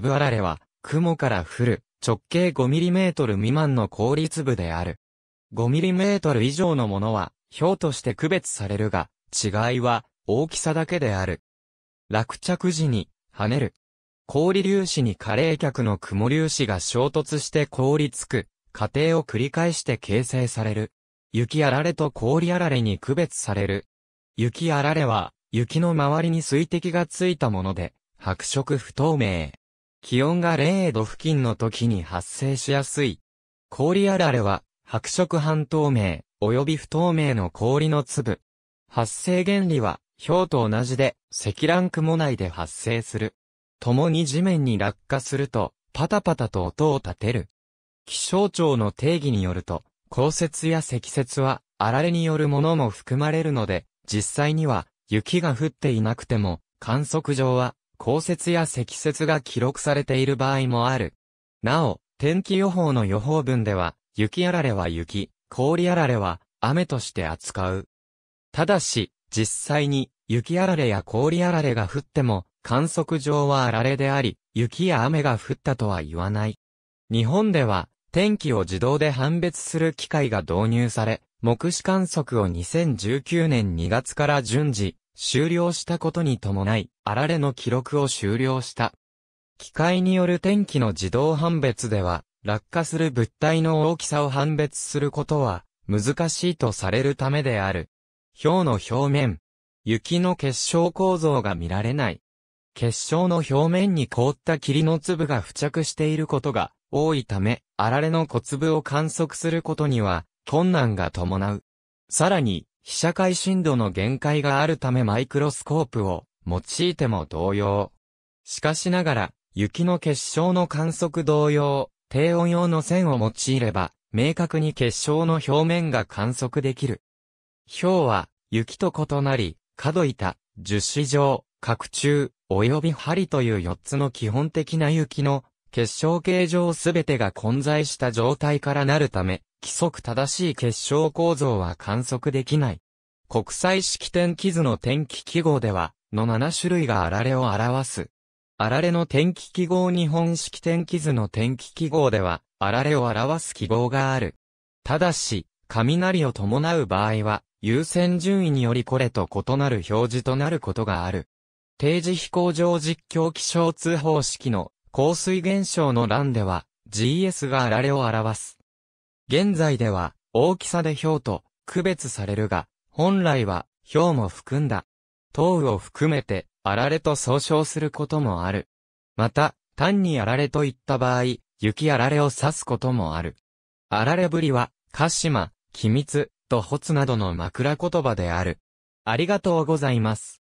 ブあられは、雲から降る直径 5mm 未満の氷粒である。5mm 以上のものは、氷として区別されるが、違いは大きさだけである。落着時に、跳ねる。氷粒子に加冷却の雲粒子が衝突して凍りつく、過程を繰り返して形成される。雪あられと氷あられに区別される。雪あられは、雪の周りに水滴がついたもので、白色不透明。気温が0度付近の時に発生しやすい。氷あられは、白色半透明、及び不透明の氷の粒。発生原理は、氷と同じで、積乱雲内で発生する。共に地面に落下すると、パタパタと音を立てる。気象庁の定義によると、降雪や積雪は、あられによるものも含まれるので、実際には、雪が降っていなくても、観測上は、降雪や積雪が記録されている場合もある。なお、天気予報の予報文では、雪あられは雪、氷あられは雨として扱う。ただし、実際に雪あられや氷あられが降っても、観測上はあられであり、雪や雨が降ったとは言わない。日本では、天気を自動で判別する機械が導入され、目視観測を2019年2月から順次、終了したことに伴い、あられの記録を終了した。機械による天気の自動判別では、落下する物体の大きさを判別することは、難しいとされるためである。氷の表面。雪の結晶構造が見られない。結晶の表面に凍った霧の粒が付着していることが多いため、あられの小粒を観測することには困難が伴う。さらに、被写界深度の限界があるためマイクロスコープを用いても同様。しかしながら、雪の結晶の観測同様、低温用の線を用いれば、明確に結晶の表面が観測できる。氷は、雪と異なり、角板、樹脂状、角柱、及び針という四つの基本的な雪の結晶形状すべてが混在した状態からなるため、規則正しい結晶構造は観測できない。国際式天気図の天気記号では、の7種類があられを表す。あられの天気記号日本式天気図の天気記号では、あられを表す記号がある。ただし、雷を伴う場合は、優先順位によりこれと異なる表示となることがある。定時飛行場実況気象通報式の降水現象の欄では、GS があられを表す。現在では、大きさで氷と区別されるが、本来は、氷も含んだ。糖を含めて、あられと総称することもある。また、単にあられといった場合、雪あられを指すこともある。あられぶりは、鹿島、機密、とほつなどの枕言葉である。ありがとうございます。